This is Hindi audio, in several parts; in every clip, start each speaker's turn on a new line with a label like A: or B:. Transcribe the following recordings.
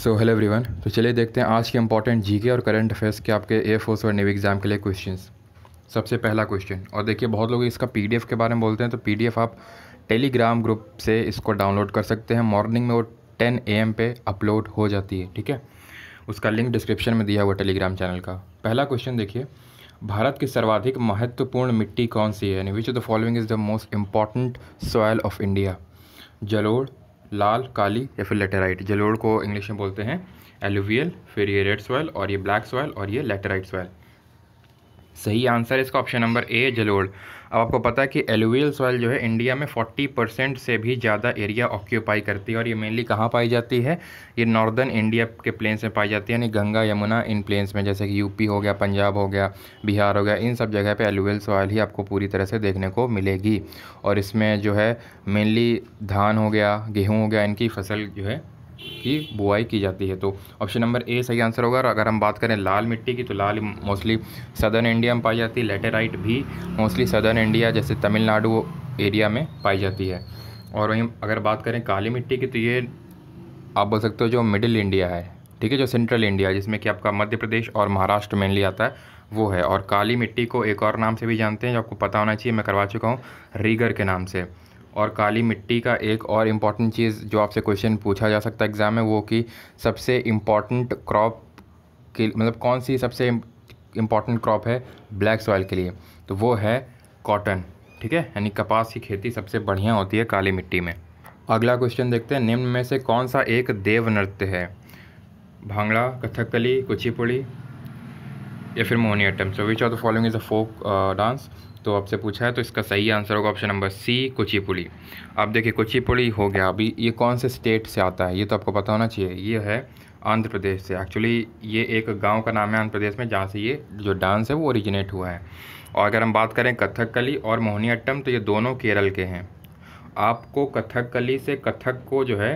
A: सो हेलो एवरीवन तो चलिए देखते हैं आज के इंपॉर्टेंट जीके और करंट अफेयर्स के आपके ए फोर्स और नेवी एग्ज़ाम के लिए क्वेश्चन सबसे पहला क्वेश्चन और देखिए बहुत लोग इसका पीडीएफ के बारे में बोलते हैं तो पीडीएफ आप टेलीग्राम ग्रुप से इसको डाउनलोड कर सकते हैं मॉर्निंग में वो टेन ए पे अपलोड हो जाती है ठीक है उसका लिंक डिस्क्रिप्शन में दिया हुआ टेलीग्राम चैनल का पहला क्वेश्चन देखिए भारत की सर्वाधिक महत्वपूर्ण मिट्टी कौन सी है यानी which the following is the most important soil of India जलोड़ लाल काली या फिर लेटेराइट जलोड़ को इंग्लिश में बोलते हैं एलुवियल फिर ये रेड सॉयल और ये ब्लैक सॉयल और ये लेटेराइट सॉयल सही आंसर इसका ऑप्शन नंबर ए जलोड़ अब आपको पता है कि एलुवियल सॉइल जो है इंडिया में 40 परसेंट से भी ज़्यादा एरिया ऑक्यूपाई करती है और ये मेनली कहाँ पाई जाती है ये नॉर्दर्न इंडिया के प्लेन्स में पाई जाती है यानी गंगा यमुना इन प्लेन्स में जैसे कि यूपी हो गया पंजाब हो गया बिहार हो गया इन सब जगह पर एलुवियल सॉइल ही आपको पूरी तरह से देखने को मिलेगी और इसमें जो है मेनली धान हो गया गेहूँ हो गया इनकी फसल जो है की बुआई की जाती है तो ऑप्शन नंबर ए सही आंसर होगा और अगर हम बात करें लाल मिट्टी की तो लाल मोस्टली सदर्न इंडिया में पाई जाती है लेटेराइट भी मोस्टली सदर्न इंडिया जैसे तमिलनाडु एरिया में पाई जाती है और वहीं अगर बात करें काली मिट्टी की तो ये आप बोल सकते हो जो मिडिल इंडिया है ठीक है जो सेंट्रल इंडिया जिसमें कि आपका मध्य प्रदेश और महाराष्ट्र मेनली आता है वो है और काली मिट्टी को एक और नाम से भी जानते हैं जो आपको पता होना चाहिए मैं करवा चुका हूँ रीगर के नाम से और काली मिट्टी का एक और इम्पॉर्टेंट चीज़ जो आपसे क्वेश्चन पूछा जा सकता है एग्ज़ाम में वो कि सबसे इम्पॉर्टेंट क्रॉप के मतलब कौन सी सबसे इम्पॉर्टेंट क्रॉप है ब्लैक सॉइल के लिए तो वो है कॉटन ठीक है यानी कपास की खेती सबसे बढ़िया होती है काली मिट्टी में अगला क्वेश्चन देखते हैं निम्न में से कौन सा एक देव नृत्य है भांगड़ा कथकली कुचिपुड़ी या फिर Mohiniyattam so which of the following is a folk dance तो आपसे पूछा है तो इसका सही आंसर होगा ऑप्शन नंबर सी कुचिपुड़ी अब देखिए कुचिपुड़ी हो गया अभी ये कौन से स्टेट से आता है ये तो आपको पता होना चाहिए ये है आंध्र प्रदेश से एक्चुअली ये एक गांव का नाम है आंध्र प्रदेश में जहाँ से ये जो डांस है वो ओरिजिनेट हुआ है और अगर हम बात करें कथकली और मोहनीअट्टम तो ये दोनों केरल के हैं आपको कथकली से कथक को जो है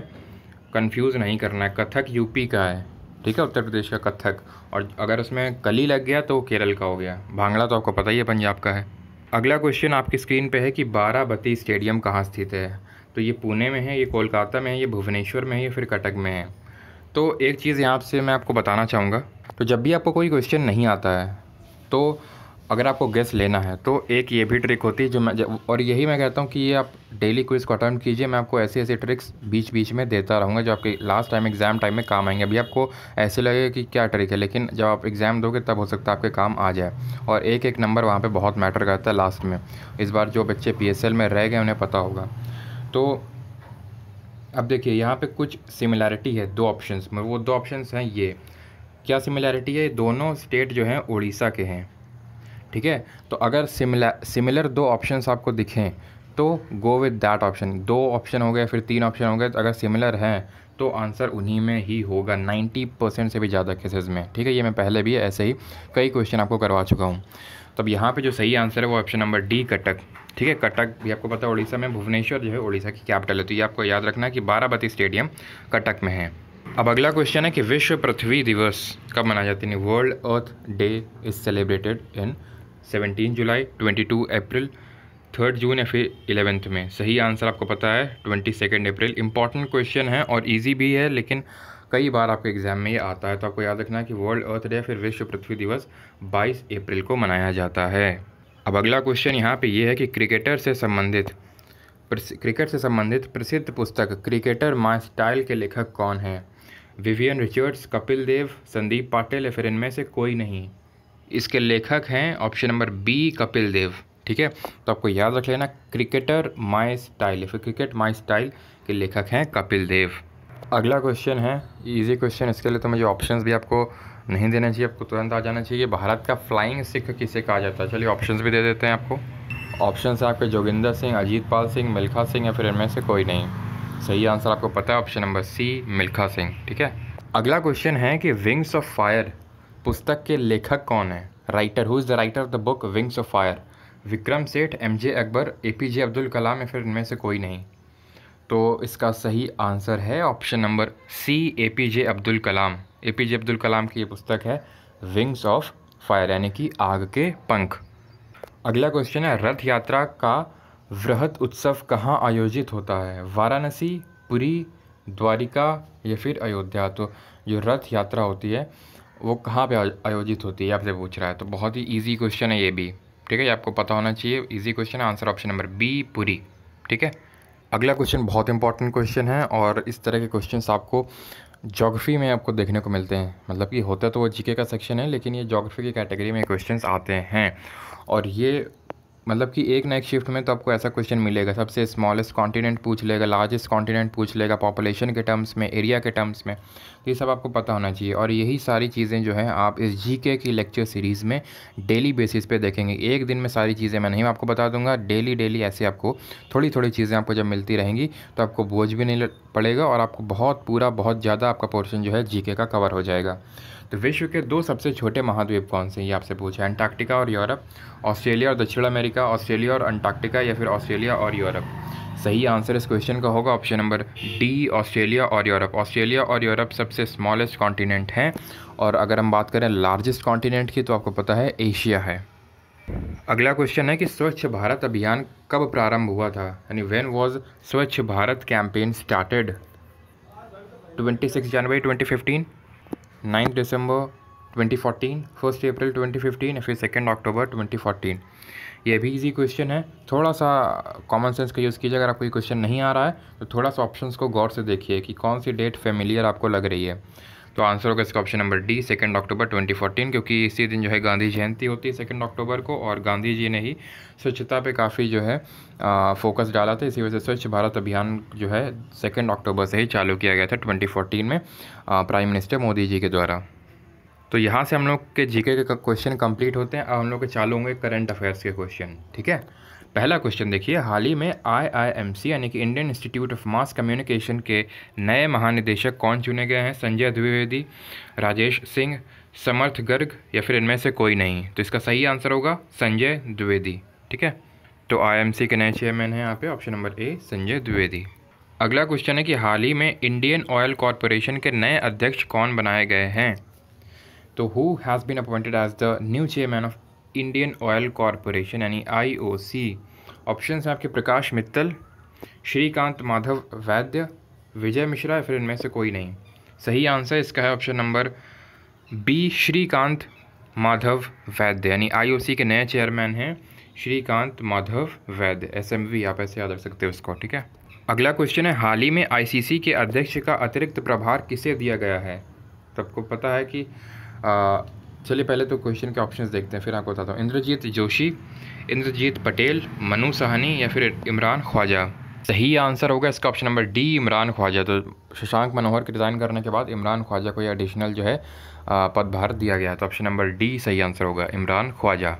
A: कंफ्यूज नहीं करना है कथक यूपी का है ठीक है उत्तर प्रदेश का कथक और अगर उसमें कली लग गया तो केरल का हो गया भांगड़ा तो आपको पता ही है पंजाब का है अगला क्वेश्चन आपकी स्क्रीन पे है कि बाराबती स्टेडियम कहाँ स्थित है तो ये पुणे में है ये कोलकाता में है ये भुवनेश्वर में है या फिर कटक में है तो एक चीज़ यहाँ से मैं आपको बताना चाहूँगा तो जब भी आपको कोई क्वेश्चन नहीं आता है तो अगर आपको गैस लेना है तो एक ये भी ट्रिक होती है जो मैं और यही मैं कहता हूँ कि ये आप डेली क्विज़ को अटेम्प्ट कीजिए मैं आपको ऐसी ऐसी ट्रिक्स बीच बीच में देता रहूँगा जो आपके लास्ट टाइम एग्ज़ाम टाइम में काम आएंगे अभी आपको ऐसे लगेगा कि क्या ट्रिक है लेकिन जब आप एग्ज़ाम दोगे तब हो सकता है आपके काम आ जाए और एक एक नंबर वहाँ पर बहुत मैटर करता है लास्ट में इस बार जो बच्चे पी में रह गए उन्हें पता होगा तो अब देखिए यहाँ पर कुछ सिमिलैरिटी है दो ऑप्शन वो दो ऑप्शन हैं ये क्या सिमिलैरिटी है दोनों स्टेट जो हैं उड़ीसा के हैं ठीक है तो अगर सिमिलर सिमिलर दो ऑप्शन आपको दिखें तो गो विद दैट ऑप्शन दो ऑप्शन हो गए फिर तीन ऑप्शन हो गए तो अगर सिमिलर हैं तो आंसर उन्हीं में ही होगा 90 परसेंट से भी ज़्यादा केसेस में ठीक है ये मैं पहले भी ऐसे ही कई क्वेश्चन आपको करवा चुका हूँ तब तो यहाँ पे जो सही आंसर है वो ऑप्शन नंबर डी कटक ठीक है कटक भी आपको पता है उड़ीसा में भुवनेश्वर जो है उड़ीसा की कैपिटल है तो ये आपको याद रखना कि बाराबती स्टेडियम कटक में है अब अगला क्वेश्चन है कि विश्व पृथ्वी दिवस कब मनाया जाता है world earth day is celebrated in seventeen July twenty two April third June या फिर इलेवेंथ में सही आंसर आपको पता है twenty second April important question है और ईजी भी है लेकिन कई बार आपके एग्जाम में ये आता है तो आपको याद रखना है कि वर्ल्ड अर्थ डे फिर विश्व पृथ्वी दिवस 22 अप्रैल को मनाया जाता है अब अगला क्वेश्चन यहाँ पे ये है कि क्रिकेटर से संबंधित क्रिकेट से संबंधित प्रसिद्ध पुस्तक क्रिकेटर माई स्टाइल के लेखक कौन है विवियन रिचर्ड्स कपिल देव संदीप पाटिल या फिर इनमें से कोई नहीं इसके लेखक हैं option number B Kapil Dev ठीक है तो आपको याद रख लेना क्रिकेटर माई स्टाइल फिर क्रिकेट माई स्टाइल के लेखक हैं कपिल देव अगला क्वेश्चन है इजी क्वेश्चन इसके लिए तो मुझे ऑप्शंस भी आपको नहीं देना चाहिए आपको तुरंत आ जाना चाहिए भारत का फ्लाइंग सिख किसे कहा जाता है चलिए ऑप्शन भी दे देते हैं आपको ऑप्शन है आपके जोगिंदर सिंह अजीत पाल सिंह मिल्खा सिंह या फिर इनमें से कोई नहीं सही आंसर आपको पता है option number C Milkha Singh ठीक है अगला क्वेश्चन है कि विंग्स ऑफ फायर पुस्तक के लेखक कौन है writer who is the writer of the book wings of fire Vikram Seth M J Akbar A P J Abdul Kalam या फिर इनमें से कोई नहीं तो इसका सही आंसर है option number C A P J Abdul Kalam A P J Abdul Kalam की ये पुस्तक है विंग्स ऑफ फायर यानी कि आग के पंख अगला क्वेश्चन है रथ यात्रा का वृहत उत्सव कहाँ आयोजित होता है वाराणसी पुरी द्वारिका या फिर अयोध्या तो जो रथ यात्रा होती है वो कहाँ पे आयोजित होती है आपसे पूछ रहा है तो बहुत ही ईजी क्वेश्चन है ये भी ठीक है ये आपको पता होना चाहिए ईजी क्वेश्चन है answer option number B Puri ठीक है अगला क्वेश्चन बहुत इंपॉर्टेंट क्वेश्चन है और इस तरह के क्वेश्चन आपको जोग्राफ़ी में आपको देखने को मिलते हैं मतलब कि होता तो वो जीके का सेक्शन है लेकिन ये जोग्राफ़ी की कैटेगरी में क्वेश्चन आते हैं और ये मतलब कि एक ना एक शिफ्ट में तो आपको ऐसा क्वेश्चन मिलेगा सबसे स्मॉलेस्ट कॉन्टिनेंट पूछ लेगा लार्जेस्ट कॉन्टिनेंट पूछ लेगा पॉपुलेशन के टर्म्स में एरिया के टर्म्स में तो ये सब आपको पता होना चाहिए और यही सारी चीज़ें जो है आप इस जी के की लेक्चर सीरीज़ में डेली बेसिस पर देखेंगे एक दिन में सारी चीज़ें मैं नहीं आपको बता दूंगा डेली डेली ऐसे आपको थोड़ी थोड़ी चीज़ें आपको जब मिलती रहेंगी तो आपको बोझ भी नहीं पड़ेगा और आपको बहुत पूरा बहुत ज़्यादा आपका पोर्शन जो है जी का कवर हो जाएगा तो विश्व के दो सबसे छोटे महाद्वीप कौन से हैं ये आपसे है अंटार्कटिका और यूरोप ऑस्ट्रेलिया और दक्षिण अमेरिका ऑस्ट्रेलिया और अंटार्क्टिका या फिर ऑस्ट्रेलिया और यूरोप सही आंसर इस क्वेश्चन का होगा ऑप्शन नंबर डी ऑस्ट्रेलिया और यूरोप ऑस्ट्रेलिया और यूरोप सबसे स्मॉलेस्ट कॉन्टिनेंट हैं और अगर हम बात करें लार्जेस्ट कॉन्टिनेंट की तो आपको पता है एशिया है अगला क्वेश्चन है कि स्वच्छ भारत अभियान कब प्रारंभ हुआ था यानी when was Swachh Bharat campaign started 26 January 2015 ninth December 2014 first April 2015 फिर सेकेंड अक्टूबर 2014 ये भी इजी क्वेश्चन है थोड़ा सा कॉमन सेंस का यूज़ कीजिए अगर आपको ये क्वेश्चन नहीं आ रहा है तो थोड़ा सा ऑप्शंस को गौर से देखिए कि कौन सी डेट फेमिलियर आपको लग रही है तो आंसर होगा इसका option number D second October 2014 क्योंकि इसी दिन जो है गांधी जयंती होती है सेकेंड अक्टूबर को और गांधी जी ने ही स्वच्छता पे काफ़ी जो है आ, फोकस डाला था इसी वजह से स्वच्छ भारत अभियान जो है सेकेंड अक्टूबर से ही चालू किया गया था 2014 में आ, प्राइम मिनिस्टर मोदी जी के द्वारा तो यहाँ से हम लोग के जीके के क्वेश्चन कंप्लीट होते हैं अब हम लोग के चालू होंगे करंट अफेयर्स के क्वेश्चन ठीक है पहला क्वेश्चन देखिए हाल ही में आईआईएमसी यानी कि Indian institute of mass communication के नए महानिदेशक कौन चुने गए हैं संजय द्विवेदी राजेश सिंह समर्थ गर्ग या फिर इनमें से कोई नहीं तो इसका सही आंसर होगा संजय द्विवेदी ठीक है तो आई के नए चेयरमैन हैं यहाँ पे option number A Sanjay Dwivedi अगला क्वेश्चन है कि हाल ही में इंडियन ऑयल कॉरपोरेशन के नए अध्यक्ष कौन बनाए गए हैं तो who has been appointed as the new chairman of Indian Oil Corporation यानी आईओसी ऑप्शन हैं आपके प्रकाश मित्तल श्रीकांत माधव वैद्य विजय मिश्रा या फिर इनमें से कोई नहीं सही आंसर इसका है option number B Shrikant Madhav Vaidya यानी आईओसी के नए चेयरमैन हैं श्रीकांत माधव वैद्य एसएमवी आप ऐसे याद रख सकते हो उसको ठीक है अगला क्वेश्चन है हाल ही में आईसीसी के अध्यक्ष का अतिरिक्त प्रभार किसे दिया गया है सबको पता है कि चलिए पहले तो क्वेश्चन के ऑप्शंस देखते हैं फिर आपको बताता हूँ इंद्रजीत जोशी इंद्रजीत पटेल मनु सहनी या फिर इमरान ख्वाजा सही आंसर होगा इसका option number D Imran Khawaja तो शशांक मनोहर के रिज़ाइन करने के बाद इमरान ख्वाजा को यह एडिशनल जो है पदभार दिया गया तो ऑप्शन नंबर डी सही आंसर होगा इमरान ख्वाजा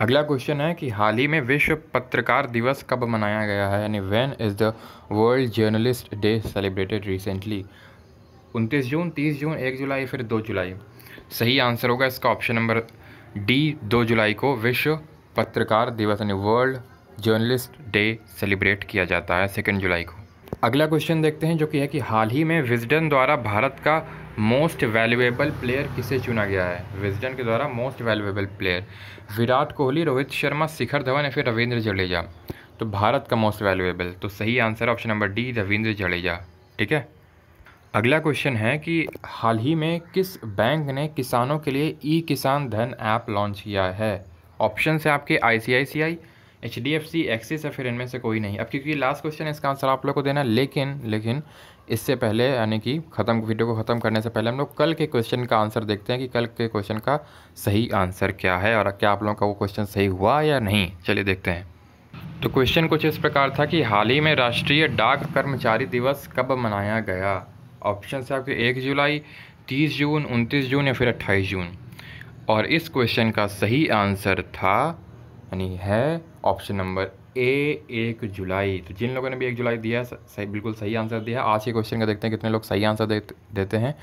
A: अगला क्वेश्चन है कि हाल ही में विश्व पत्रकार दिवस कब मनाया गया है यानी when is the world journalist day celebrated recently उनतीस जून तीस जून एक जुलाई फिर दो जुलाई सही आंसर होगा इसका ऑप्शन नंबर डी दो जुलाई को विश्व पत्रकार दिवस यानी वर्ल्ड जर्नलिस्ट डे सेलिब्रेट किया जाता है सेकेंड जुलाई को अगला क्वेश्चन देखते हैं जो कि है कि हाल ही में विजडन द्वारा भारत का मोस्ट वैल्यूएबल प्लेयर किसे चुना गया है विजडन के द्वारा most valuable player Virat Kohli Rohit Sharma Shikhar Dhawan या फिर रविंद्र जडेजा तो भारत का मोस्ट वैल्यूएबल तो सही answer option number D Ravindra Jadeja ठीक है अगला क्वेश्चन है कि हाल ही में किस बैंक ने किसानों के लिए ई किसान धन ऐप लॉन्च किया है ऑप्शन है आपके I C I C I H D F C Axis या फिर इनमें से कोई नहीं अब क्योंकि लास्ट क्वेश्चन है इसका आंसर आप लोग को देना लेकिन लेकिन इससे पहले यानी कि ख़त्म वीडियो को ख़त्म करने से पहले हम लोग कल के क्वेश्चन का आंसर देखते हैं कि कल के क्वेश्चन का सही आंसर क्या है और क्या आप लोगों का वो क्वेश्चन सही हुआ या नहीं चलिए देखते हैं तो क्वेश्चन कुछ इस प्रकार था कि हाल ही में राष्ट्रीय डाक कर्मचारी दिवस कब मनाया गया ऑप्शन है आपके एक जुलाई तीस जून उनतीस जून या फिर अट्ठाईस जून और इस क्वेश्चन का सही आंसर था यानी है ऑप्शन नंबर ए एक जुलाई तो जिन लोगों ने भी एक जुलाई दिया सही बिल्कुल सही आंसर दिया आज के क्वेश्चन का देखते हैं कितने लोग सही आंसर दे, देते हैं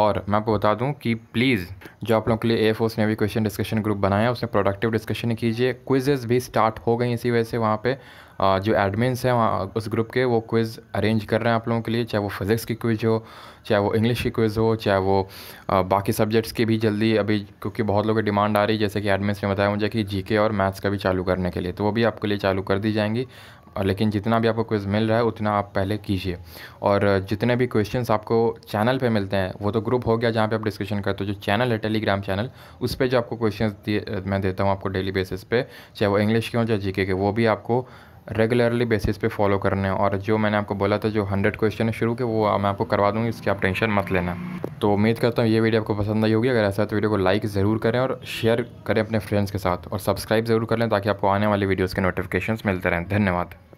A: और मैं आपको बता दूं कि प्लीज़ जो आप लोगों के लिए ए फोर्स ने भी क्वेश्चन डिस्कशन ग्रुप बनाया उसमें प्रोडक्टिव डिस्कशन कीजिए क्विजेज़ भी स्टार्ट हो गई इसी वजह से वहाँ पर जो एडमिन्स हैं वहाँ उस ग्रुप के वो क्विज़ अरेंज कर रहे हैं आप लोगों के लिए चाहे वो फिज़िक्स की क्विज़ हो चाहे वो इंग्लिश की क्विज़ हो चाहे वो बाकी सब्जेक्ट्स की भी जल्दी अभी क्योंकि बहुत लोगों की डिमांड आ रही है जैसे कि एडमिन्स ने बताया मुझे कि जी और मैथ्स का भी चालू करने के लिए तो वो भी आपके लिए चालू कर दी जाएंगी लेकिन जितना भी आपको क्विज़ मिल रहा है उतना आप पहले कीजिए और जितने भी क्वेश्चन आपको चैनल पे मिलते हैं वो तो ग्रुप हो गया जहाँ पे आप डिस्कशन करते हो जो चैनल है टेलीग्राम चैनल उस पर जो आपको क्वेश्चन मैं देता हूँ आपको डेली बेसिस पे चाहे वो इंग्लिश के हों चाहे जीके के वो भी आपको रेगुलरली बेसिस पे फॉलो करने हैं और जो मैंने आपको बोला था जो हंड्रेड क्वेश्चन है शुरू के वो मैं आपको करवा दूँगी इसकी आप टेंशन मत लेना तो उम्मीद करता हूँ ये वीडियो आपको पसंद आई होगी अगर ऐसा है तो वीडियो को लाइक ज़रूर करें और शेयर करें अपने फ्रेंड्स के साथ और सब्सक्राइब ज़रूर कर लें ताकि आपको आने वाली वीडियोज़ के नोटिफिकेशन मिलते रहें धन्यवाद